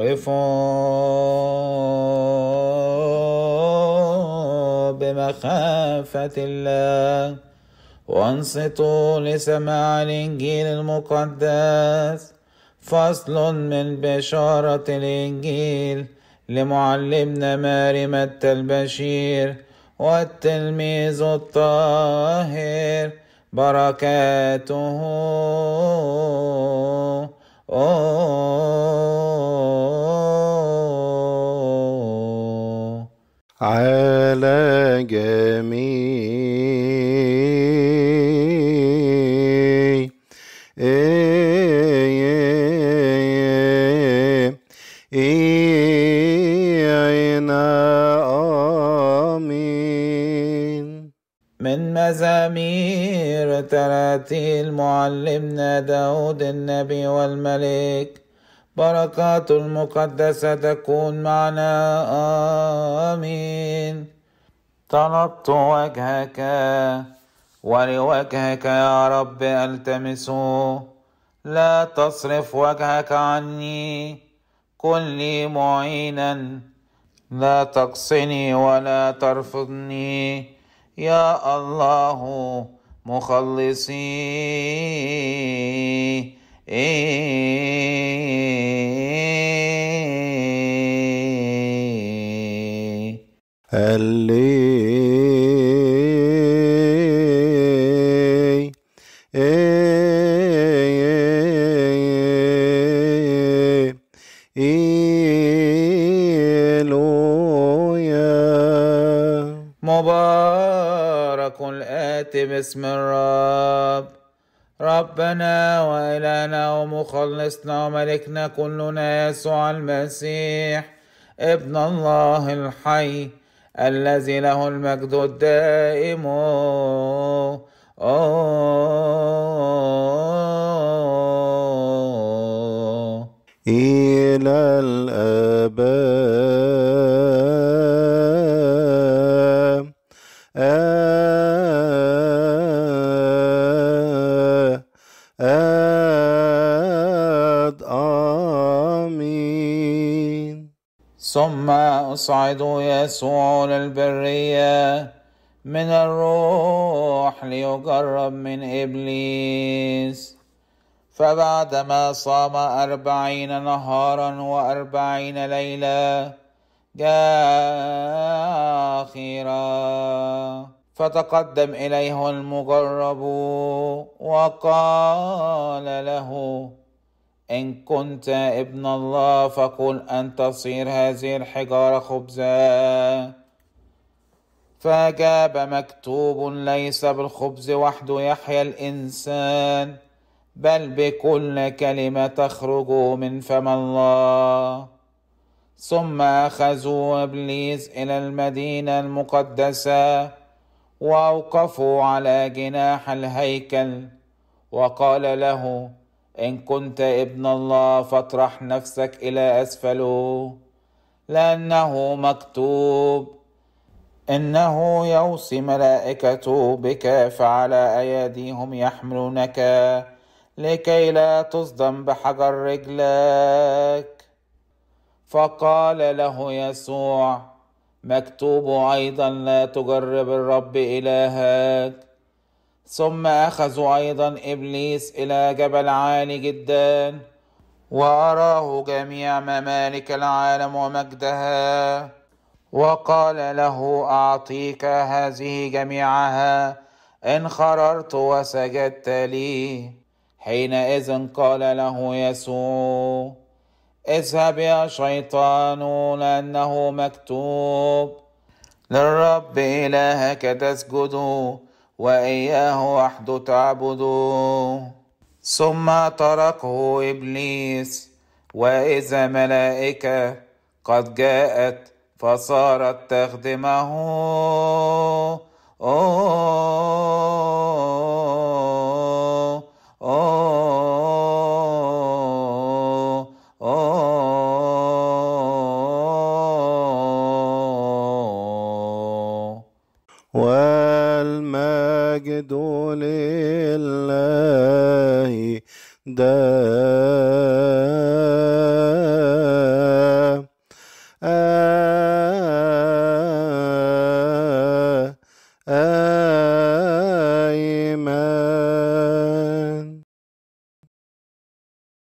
قفوا بمخافة الله وانصتوا لسماع الإنجيل المقدس فصل من بشارة الإنجيل لمعلمنا ماري متى البشير والتلميذ الطاهر بركاته أوه على جميع من مزامير معلمنا داود النبي والملك بركات المقدسة تكون معنا آمين طلبت وجهك ولوجهك يا رب التمس لا تصرف وجهك عني كن لي معينا لا تقصني ولا ترفضني يا الله مخلصي إيه اللي إلويا مبارك الآتي باسم الرب ربنا وإلهنا ومخلصنا وملكنا كلنا يسوع المسيح ابن الله الحي الذي له المجد الدائم إلى الأبد ثم أصعد يسوع للبرية من الروح ليقرب من إبليس فبعدما صام أربعين نهارا وأربعين ليلة جاء أخيرا فتقدم إليه المجرب وقال له إن كنت ابن الله فقل أن تصير هذه الحجارة خبزا فأجاب مكتوب ليس بالخبز وحده يحيا الإنسان بل بكل كلمة تخرج من فم الله ثم أخذوا إبليس إلى المدينة المقدسة وأوقفوا على جناح الهيكل وقال له إن كنت ابن الله فاطرح نفسك إلى أسفله لأنه مكتوب إنه يوصي ملائكته بك فعلى أيديهم يحملونك لكي لا تصدم بحجر رجلك فقال له يسوع مكتوب أيضا لا تجرب الرب إلهك ثم أخذوا أيضا إبليس إلى جبل عالي جدا وأراه جميع ممالك العالم ومجدها وقال له أعطيك هذه جميعها إن خررت وسجدت لي حينئذ قال له يسوع اذهب يا شيطان لأنه مكتوب للرب إلهك تسجده وإياه وحده تعبدوه ثم تركه إبليس وإذا ملائكة قد جاءت فصارت تخدمه أوه الحمد لله دائما